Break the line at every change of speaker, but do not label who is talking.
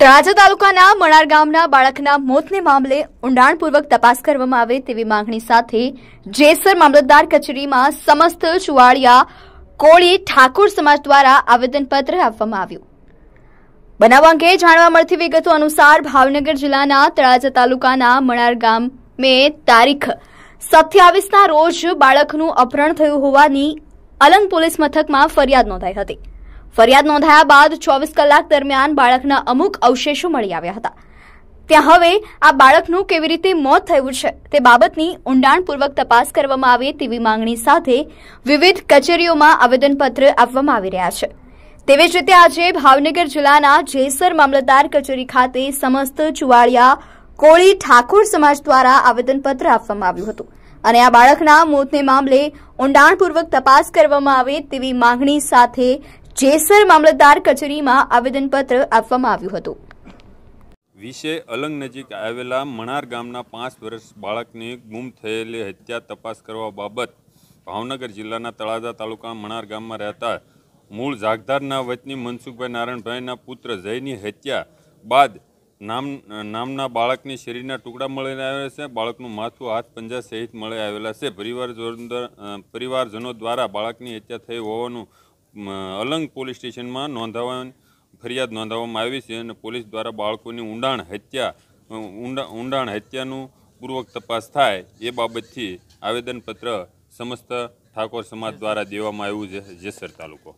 તળાજા તાલુકાના મણાર ગામના બાળકના મોતને મામલે ઊંડાણપૂર્વક તપાસ કરવામાં આવે તેવી માંગણી સાથે જેસર મામલતદાર કચેરીમાં સમસ્ત ચુવાડિયા કોળી ઠાકોર સમાજ દ્વારા આવેદનપત્ર આપવામાં આવ્યું બનાવ અંગે જાણવા મળતી વિગતો અનુસાર ભાવનગર જિલ્લાના તળાજા તાલુકાના મણાર ગામ મેં તારીખ સત્યાવીસના રોજ બાળકનું અપહરણ થયું હોવાની અલંગ પોલીસ મથકમાં ફરિયાદ નોંધાઈ હતી ફરિયાદ નોંધાયા બાદ ચોવીસ કલાક દરમિયાન બાળકના અમુક અવશેષો મળી આવ્યા હતા ત્યાં હવે આ બાળકનું કેવી રીતે મોત થયું છે તે બાબતની ઊંડાણપૂર્વક તપાસ કરવામાં આવે તેવી માંગણી સાથે વિવિધ કચેરીઓમાં આવેદનપત્ર આપવામાં આવી રહ્યા છે તેવી જ રીતે આજે ભાવનગર જિલ્લાના જેસર મામલતદાર કચેરી ખાતે સમસ્ત ચુવાડિયા કોળી ઠાકોર સમાજ દ્વારા આવેદનપત્ર આપવામાં આવ્યું હતું અને આ બાળકના મોતને મામલે ઊંડાણપૂર્વક તપાસ કરવામાં આવે તેવી માંગણી સાથે જેસર મામલતદાર કચેરીમાં આવેદનપત્ર આપવામાં આવ્યું હતું
વિશે અલંગ નજીક આવેલા મણાર ગામના પાંચ વર્ષ બાળકની ગુમ થયેલી હત્યા તપાસ કરવા બાબત ભાવનગર જિલ્લાના તળાજા તાલુકા મણાર ગામમાં રહેતા મૂળ જાગધારના વતની મનસુખભાઈ નારાયણભાઈના પુત્ર જયની હત્યા બાદ નામ નામના બાળકની શરીરના ટુકડા મળીને આવેલા છે બાળકનું માથું હાથ પંજા સહિત મળી આવેલા છે પરિવાર પરિવારજનો દ્વારા બાળકની હત્યા થઈ હોવાનું અલંગ પોલીસ સ્ટેશનમાં નોંધાવવાની ફરિયાદ નોંધાવવામાં આવી છે અને પોલીસ દ્વારા બાળકોની ઊંડાણ હત્યા ઊંડા ઊંડાણ હત્યાનું પૂર્વક તપાસ થાય એ બાબતથી આવેદનપત્ર સમસ્ત ઠાકોર સમાજ દ્વારા દેવામાં આવ્યું છે જેસર તાલુકો